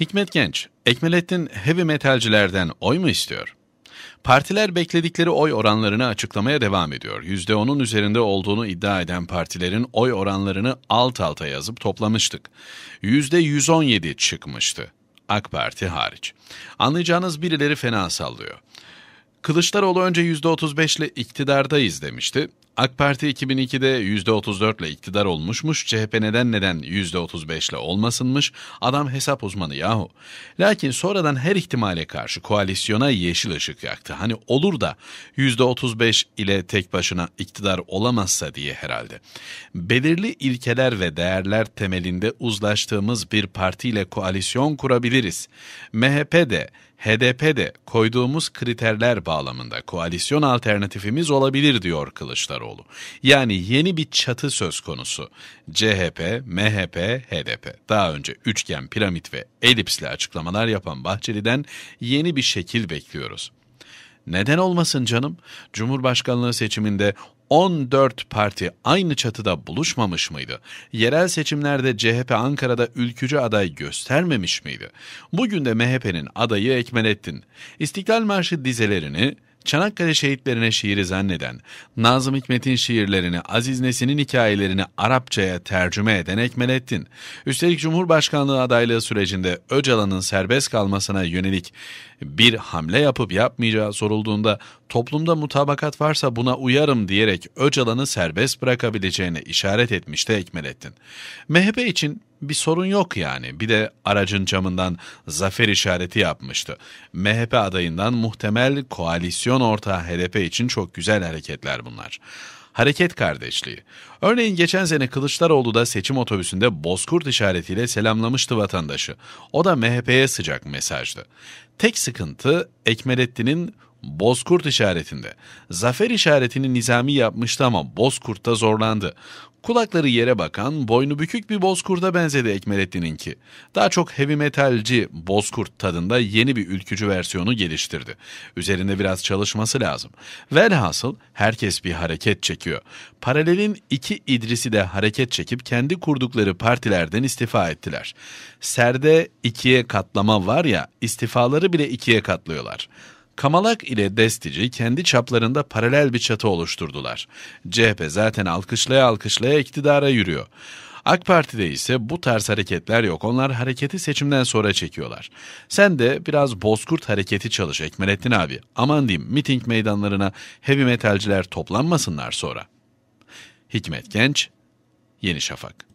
Hikmet Genç, Ekmelettin heavy metalcilerden oy mu istiyor? Partiler bekledikleri oy oranlarını açıklamaya devam ediyor. %10'un üzerinde olduğunu iddia eden partilerin oy oranlarını alt alta yazıp toplamıştık. %117 çıkmıştı. AK Parti hariç. Anlayacağınız birileri fena sallıyor. Kılıçdaroğlu önce %35 ile iktidardayız demişti. AK Parti 2002'de %34 ile iktidar olmuşmuş, CHP neden neden %35 ile olmasınmış, adam hesap uzmanı yahu. Lakin sonradan her ihtimale karşı koalisyona yeşil ışık yaktı. Hani olur da %35 ile tek başına iktidar olamazsa diye herhalde. Belirli ilkeler ve değerler temelinde uzlaştığımız bir partiyle koalisyon kurabiliriz. MHP de HDP'de koyduğumuz kriterler bağlamında koalisyon alternatifimiz olabilir diyor Kılıçdaroğlu. Yani yeni bir çatı söz konusu. CHP, MHP, HDP. Daha önce üçgen, piramit ve elipsle açıklamalar yapan Bahçeli'den yeni bir şekil bekliyoruz. Neden olmasın canım? Cumhurbaşkanlığı seçiminde 14 parti aynı çatıda buluşmamış mıydı? Yerel seçimlerde CHP Ankara'da ülkücü aday göstermemiş miydi? Bugün de MHP'nin adayı Ekmelettin. İstiklal Marşı dizelerini Çanakkale şehitlerine şiiri zanneden, Nazım Hikmet'in şiirlerini, Aziz Nesin'in hikayelerini Arapçaya tercüme eden Ekmelettin, üstelik Cumhurbaşkanlığı adaylığı sürecinde Öcalan'ın serbest kalmasına yönelik bir hamle yapıp yapmayacağı sorulduğunda toplumda mutabakat varsa buna uyarım diyerek Öcalan'ı serbest bırakabileceğine işaret etmişti Ekmelettin. MHP için bir sorun yok yani. Bir de aracın camından zafer işareti yapmıştı. MHP adayından muhtemel koalisyon ortağı HDP için çok güzel hareketler bunlar hareket kardeşliği. Örneğin geçen sene Kılıçdaroğlu da seçim otobüsünde bozkurt işaretiyle selamlamıştı vatandaşı. O da MHP'ye sıcak mesajdı. Tek sıkıntı Ekmelettin'in bozkurt işaretinde. Zafer işaretini nizami yapmıştı ama bozkurtta zorlandı. Kulakları yere bakan, boynu bükük bir bozkurda benzedi Ekmelettin'inki. Daha çok heavy metalci bozkurt tadında yeni bir ülkücü versiyonu geliştirdi. Üzerinde biraz çalışması lazım. Velhasıl herkes bir hareket çekiyor. Paralelin iki İdris'i de hareket çekip kendi kurdukları partilerden istifa ettiler. Serde ikiye katlama var ya, istifaları bile ikiye katlıyorlar. Kamalak ile Destici kendi çaplarında paralel bir çatı oluşturdular. CHP zaten alkışlaya alkışlaya iktidara yürüyor. AK Parti'de ise bu tarz hareketler yok. Onlar hareketi seçimden sonra çekiyorlar. Sen de biraz bozkurt hareketi çalış Ekmelettin abi. Aman diyeyim miting meydanlarına heavy metalciler toplanmasınlar sonra. Hikmet Genç, Yeni Şafak